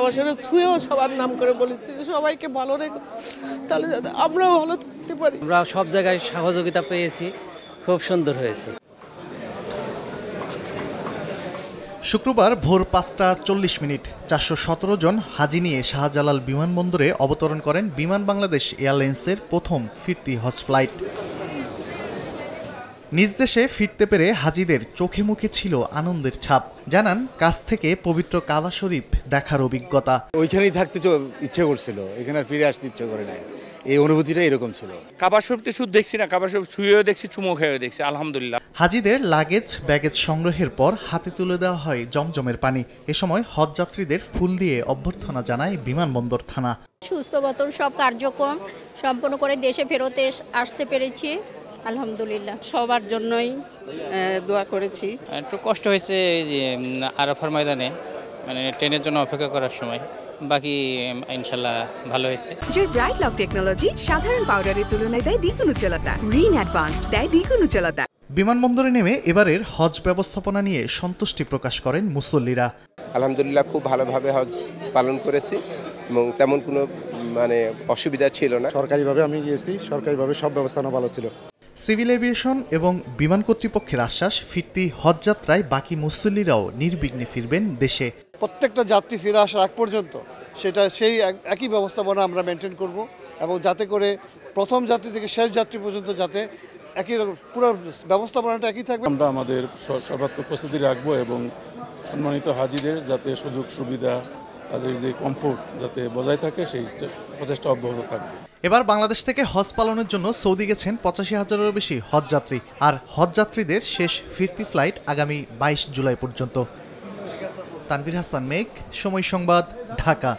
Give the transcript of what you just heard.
আবাসনে ছুঁয়েও সবার নাম করে বলেছি যে সবাইকে ভালো রেখো তাহলে আমরাও ভালো থাকতে পারি আমরা সব জায়গায় সহযোগিতা পেয়েছি খুব সুন্দর হয়েছে শুক্রবার ভোর পাঁচটা চল্লিশ মিনিট চারশো সতেরো জন হাজি নিয়ে শাহজালাল বিমানবন্দরে অবতরণ করেন বিমান বাংলাদেশ এয়ারলাইন্সের প্রথম ফিরতি হজ ফ্লাইট নিজ দেশে ফিরতে পেরে হাজিদের চোখে মুখে ছিল আনন্দের ছাপ জানান কাছ থেকে পবিত্র কাবা শরীফ দেখার অভিজ্ঞতা ওইখানেই থাকতে ইচ্ছে করছিল এখানে ফিরে আসতে ইচ্ছে করে নাই এই অনুভূতিটা এরকম ছিল শরীফ তো শুধু দেখছি না কাবা শরীফ শুয়েও দেখছি চুমো খেয়েও দেখছি আলহামদুলিল্লাহ হাজিদের লাগেজ ব্যাগেজ সংগ্রহের পর হাতে তুলে দেওয়া হয় জমজমের পানি এ সময় হজ যাত্রীদের ফুল দিয়ে অভ্যর্থনা জানায় বিমানবন্দর থানা সুস্থ মতন সব কার্যক্রম সম্পন্ন করে দেশে ফেরতে আসতে পেরেছি আলহামদুলিল্লাহ সবার জন্যই দোয়া করেছি একটু কষ্ট হয়েছে এই যে আরাফার ময়দানে মানে ট্রেনের জন্য অপেক্ষা করার সময় বাকি ইনশাল্লাহ ভালো হয়েছে যে ব্রাইট লক টেকনোলজি সাধারণ পাউডারের তুলনায় দেয় দ্বিগুণ উজ্জ্বলতা রিন অ্যাডভান্সড দেয় দ্বিগুণ উজ্জ্বলতা বিমানবন্দরে নেমে এবারের হজ ব্যবস্থাপনা নিয়ে সন্তুষ্টি প্রকাশ করেন মুসল্লিরা আলহামদুলিল্লাহ খুব ভালোভাবে হজ পালন করেছি এবং তেমন কোনো মানে অসুবিধা ছিল না সরকারিভাবে আমি গিয়েছি সরকারিভাবে সব ব্যবস্থাপনা ভালো ছিল সিভিল এভিয়েশন এবং বিমান কর্তৃপক্ষের আশ্বাস ফিরতি হজযাত্রায় বাকি মুসল্লিরাও নির্বিঘ্নে ফিরবেন দেশে প্রত্যেকটা যাত্রী ফিরে আসার আগ পর্যন্ত সেটা সেই একই ব্যবস্থাপনা আমরা মেনটেন করব এবং যাতে করে প্রথম যাত্রী থেকে শেষ যাত্রী পর্যন্ত যাতে একই পুরো ব্যবস্থাপনাটা একই থাকবে আমরা আমাদের সর্বাত্মক প্রস্তুতি রাখবো এবং সম্মানিত হাজিদের যাতে সুযোগ সুবিধা তাদের যে কমফোর্ট যাতে বজায় থাকে সেই প্রচেষ্টা অব্যাহত থাকবে এবার বাংলাদেশ থেকে হজ পালনের জন্য সৌদি গেছেন পঁচাশি হাজারেরও বেশি হজযাত্রী আর হজযাত্রীদের শেষ ফিরতি ফ্লাইট আগামী বাইশ জুলাই পর্যন্ত তানভীর হাসান মেঘ সময় সংবাদ ঢাকা